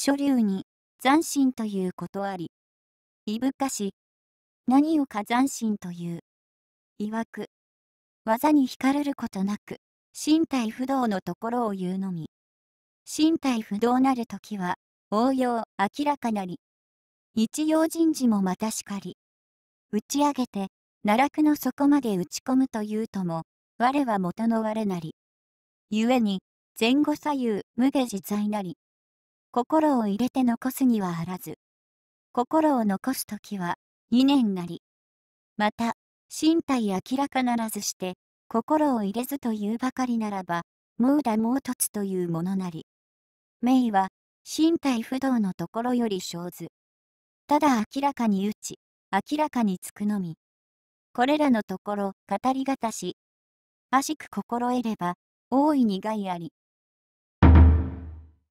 諸流に斬新ということあり。いぶかし、何をか斬新という。いわく、技に惹かれることなく、身体不動のところを言うのみ。身体不動なるときは、応用明らかなり。一用人事もまたしかり。打ち上げて、奈落の底まで打ち込むというとも、我は元の我なり。故に、前後左右無下自在なり。心を入れて残すにはあらず。心を残す時は、2年なり。また、身体明らかならずして、心を入れずというばかりならば、もうだもうとつというものなり。メイは、身体不動のところより生ず。ただ明らかに打ち、明らかにつくのみ。これらのところ、語りがたし。悪しく心得れば、大いに害あり。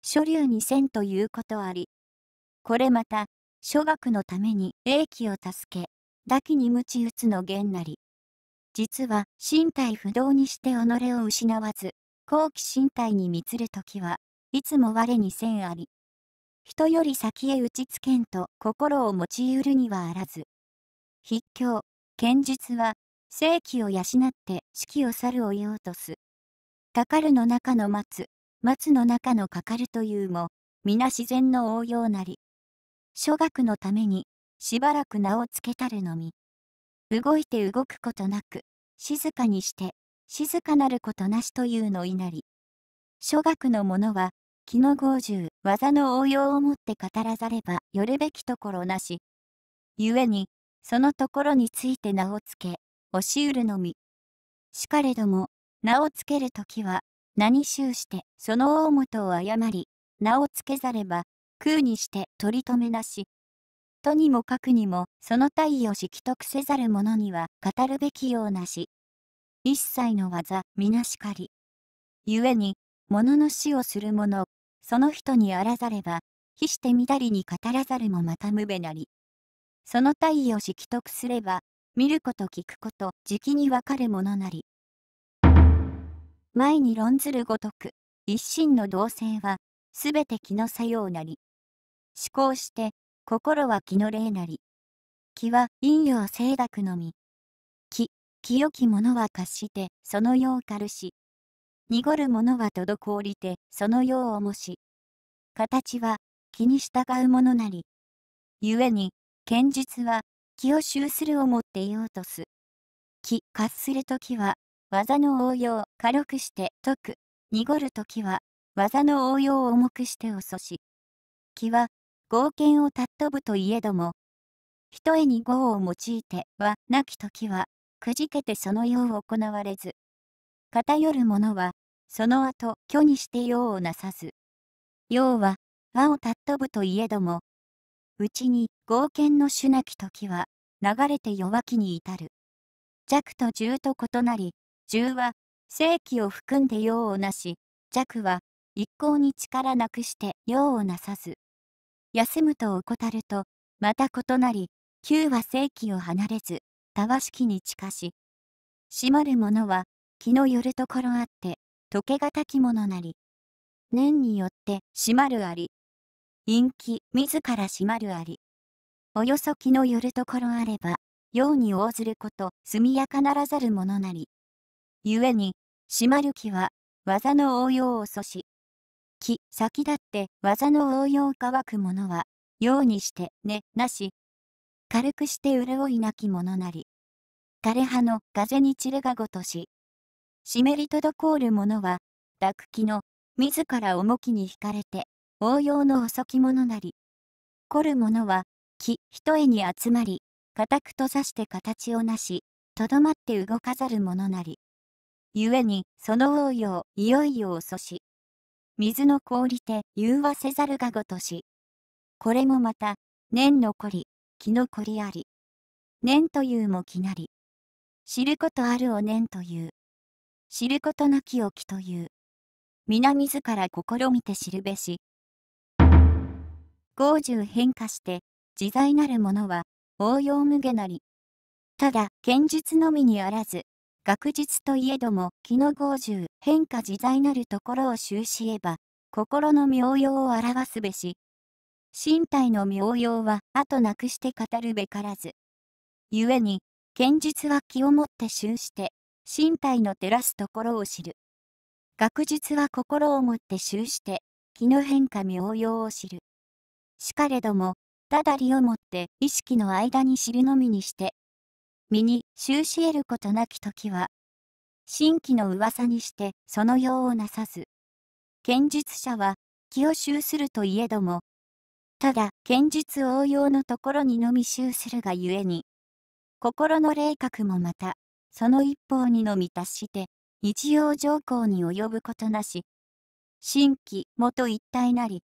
諸流に千ということあり。これまた、諸学のために英気を助け、打気に鞭打つの源なり。実は、身体不動にして己を失わず、後期身体に満つる時はいつも我に千あり。人より先へ打ちつけんと心を持ち得るにはあらず。筆教、剣術は、正気を養って四季を去るを言おうとす。かかるの中の松、松の中のかかるというも、皆自然の応用なり。諸学のために、しばらく名を付けたるのみ。動いて動くことなく、静かにして、静かなることなしというのいなり。諸学の者は、気の合十、技の応用をもって語らざれば、よるべきところなし。故に、そのところについて名を付け、押しうるのみ。しかれども、名を付けるときは、何愁して、その大元を誤り、名をつけざれば、空にして取り留めなし。とにもかくにも、その体を識得せざる者には語るべきようなし。一切の技、なしかり。ゆえに、物の死をする者、その人にあらざれば、非してみだりに語らざるもまた無べなり。その体を識得すれば、見ること聞くこと、じきにわかるものなり。前に論ずるごとく、一心の同性は、すべて気の作用なり。思考して、心は気の霊なり。気は陰陽性学のみ。気、清き者は貸して、その世を軽るし。濁る者は滞りて、その世を重し。形は、気に従うものなり。故に、剣術は、気を収するをもっていおうとす。気、活するときは、技の応用、軽くして解く。濁る時は、技の応用を重くして遅し。気は、合剣をたっ飛ぶといえども、ひとえに語を用いては、なき時は、くじけてそのよう行われず。偏る者は、その後、虚にして用をなさず。要は、和をたっ飛ぶといえども、うちに合剣の主なききは、流れて弱きに至る。弱と重と異なり、十は、正気を含んで用をなし、弱は、一向に力なくして用をなさず。休むと怠ると、また異なり、九は正気を離れず、たわしきに近し。閉まる者は、気の寄るところあって、溶けがたきものなり。念によって閉まるあり。陰気自ら閉まるあり。およそ気の寄るところあれば、用に応ずること、速やかならざるものなり。故に、島るきは、技の応用を阻止。き、先立って技の応用を乾くものは、ようにしてね、なし。軽くして潤いなきものなり。枯葉の風に散るがごとし。湿り滞る者は、落気の、自ら重きに惹かれて、応用の遅き者なり。凝る者は、木、一重に集まり、固く閉ざして形をなし、とどまって動かざる者なり。故に、その応用、いよいよ遅し。水の氷手、融和せざるがごとし。これもまた、年のこり、気のこりあり。年というもきなり。知ることあるを年という。知ることなきをきという。皆自ら試みて知るべし。五十変化して、自在なるものは、応用無下なり。ただ、剣術のみにあらず、学術といえども、気の合従変化自在なるところを終しえば、心の妙用を表すべし。身体の妙用は、後なくして語るべからず。故に、剣術は気をもって終して、身体の照らすところを知る。学術は心をもって終して、気の変化妙用を知る。しかれども、ただ理をもって意識の間に知るのみにして、身に終し得ることなき時は、新規の噂にしてそのようをなさず。剣術者は気を収するといえども、ただ剣術応用のところにのみ収するがゆえに、心の霊覚もまた、その一方にのみ達して、日曜条項に及ぶことなし、新規元一体なり、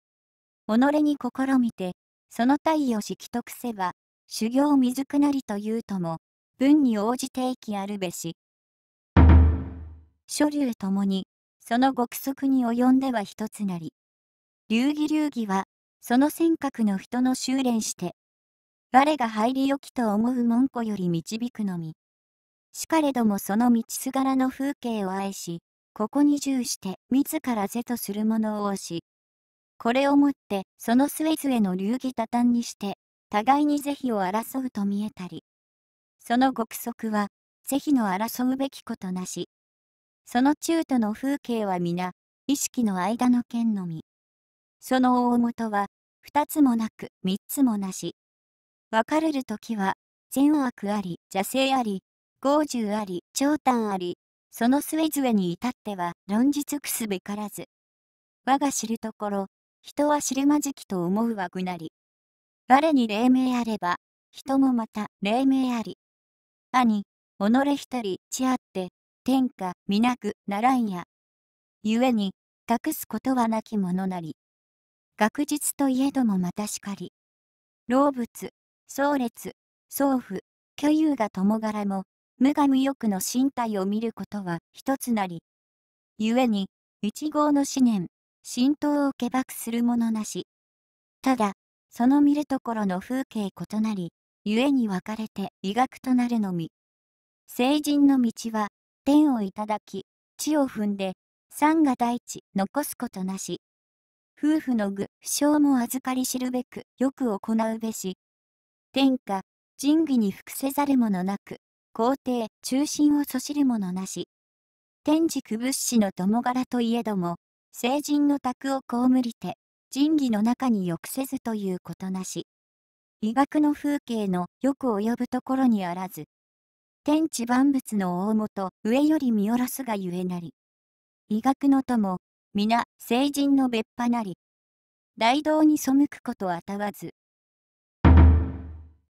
己に試みて、その体を識得せば、修行未熟なりというとも、文に応じて気あるべし。諸流ともに、その極速に及んでは一つなり。流儀流儀は、その尖閣の人の修練して、我が入りよきと思う門戸より導くのみ。しかれどもその道すがらの風景を愛し、ここに従して自ら是とする者を推し、これをもってその末々への流儀多端にして、互いに是非を争うと見えたり。その極速は、是非の争うべきことなし。その中途の風景は皆、意識の間の剣のみ。その大元は、二つもなく三つもなし。別れる時は、善悪あり、邪性あり、豪獣あり、長短あり、その末々に至っては論じ尽くすべからず。我が知るところ、人は知るまじきと思うわぐなり。我に黎明あれば、人もまた黎明あり。兄、己た人、ちあって、天下、皆く、ならんや。故に、隠すことはなきものなり。学術といえどもまたしかり。老物、僧列、僧婦、巨有が共柄も、無我無欲の身体を見ることは一つなり。故に、一号の思念、浸透を下爆するものなし。ただ、その見るところの風景異なり、故に分かれて医学となるのみ。成人の道は、天をいただき、地を踏んで、山が大地、残すことなし。夫婦の具、不詳も預かり知るべく、よく行うべし。天下、仁義に服せざる者なく、皇帝、中心をそしるものなし。天竺仏師の共柄といえども、成人の宅を被りて、仁義の中に欲せずということなし。医学の風景のよく及ぶところにあらず。天地万物の大元、上より見下ろすがゆえなり。医学の友、皆、聖人の別派なり。大道に背くことあたわず。